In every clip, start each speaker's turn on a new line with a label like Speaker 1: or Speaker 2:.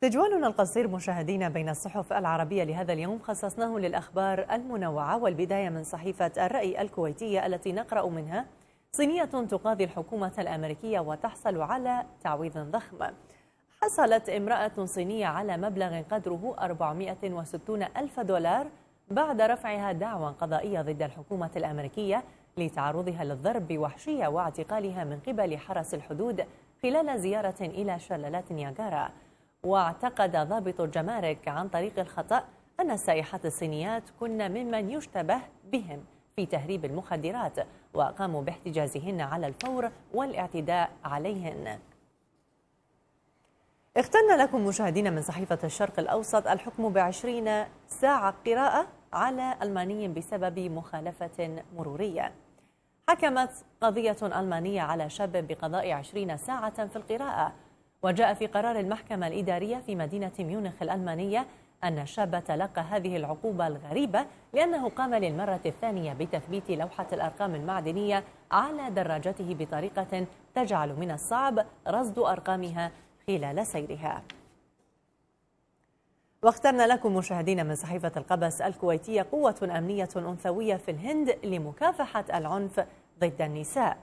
Speaker 1: تجوالنا القصير مشاهدينا بين الصحف العربية لهذا اليوم خصصناه للأخبار المنوعة والبداية من صحيفة الرأي الكويتية التي نقرأ منها صينية تقاضي الحكومة الأمريكية وتحصل على تعويض ضخم حصلت امرأة صينية على مبلغ قدره 460 ألف دولار بعد رفعها دعوى قضائية ضد الحكومة الأمريكية لتعرضها للضرب بوحشية واعتقالها من قبل حرس الحدود خلال زيارة إلى شلالات نياجارا واعتقد ضابط الجمارك عن طريق الخطأ أن السائحات الصينيات كن ممن يشتبه بهم في تهريب المخدرات وقاموا باحتجازهن على الفور والاعتداء عليهن اخترنا لكم مشاهدينا من صحيفة الشرق الأوسط الحكم بعشرين ساعة قراءة على ألماني بسبب مخالفة مرورية حكمت قضية ألمانية على شاب بقضاء عشرين ساعة في القراءة وجاء في قرار المحكمة الإدارية في مدينة ميونخ الألمانية أن الشاب تلقى هذه العقوبة الغريبة لأنه قام للمرة الثانية بتثبيت لوحة الأرقام المعدنية على دراجته بطريقة تجعل من الصعب رصد أرقامها خلال سيرها واخترنا لكم مشاهدينا من صحيفة القبس الكويتية قوة أمنية أنثوية في الهند لمكافحة العنف ضد النساء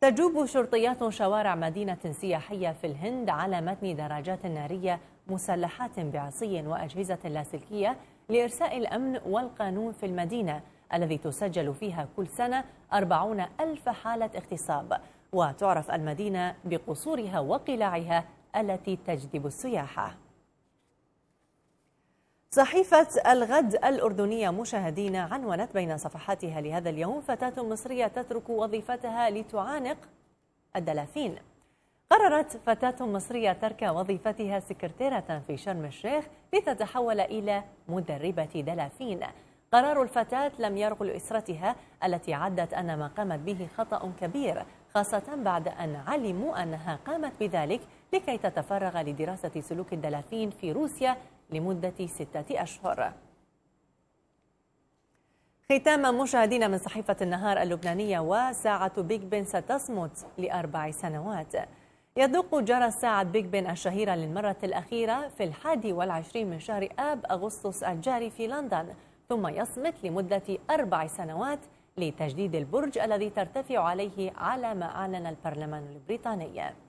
Speaker 1: تجوب شرطيات شوارع مدينة سياحية في الهند على متن دراجات نارية مسلحات بعصي وأجهزة لاسلكية لإرساء الأمن والقانون في المدينة الذي تسجل فيها كل سنة أربعون ألف حالة اغتصاب وتعرف المدينة بقصورها وقلاعها التي تجذب السياحة صحيفة الغد الأردنية مشاهدين عنونت بين صفحاتها لهذا اليوم فتاة مصرية تترك وظيفتها لتعانق الدلافين قررت فتاة مصرية ترك وظيفتها سكرتيرة في شرم الشيخ لتتحول إلى مدربة دلافين قرار الفتاة لم يرغل أسرتها التي عدت أن ما قامت به خطأ كبير خاصة بعد أن علموا أنها قامت بذلك لكي تتفرغ لدراسة سلوك الدلافين في روسيا لمدة ستة أشهر ختاما مشاهدينا من صحيفة النهار اللبنانية وساعة بيج بن ستصمت لأربع سنوات يدق جرس ساعة بيج بن الشهيرة للمرة الأخيرة في الحادي والعشرين من شهر آب أغسطس الجاري في لندن ثم يصمت لمدة أربع سنوات لتجديد البرج الذي ترتفع عليه على ما أعلن البرلمان البريطاني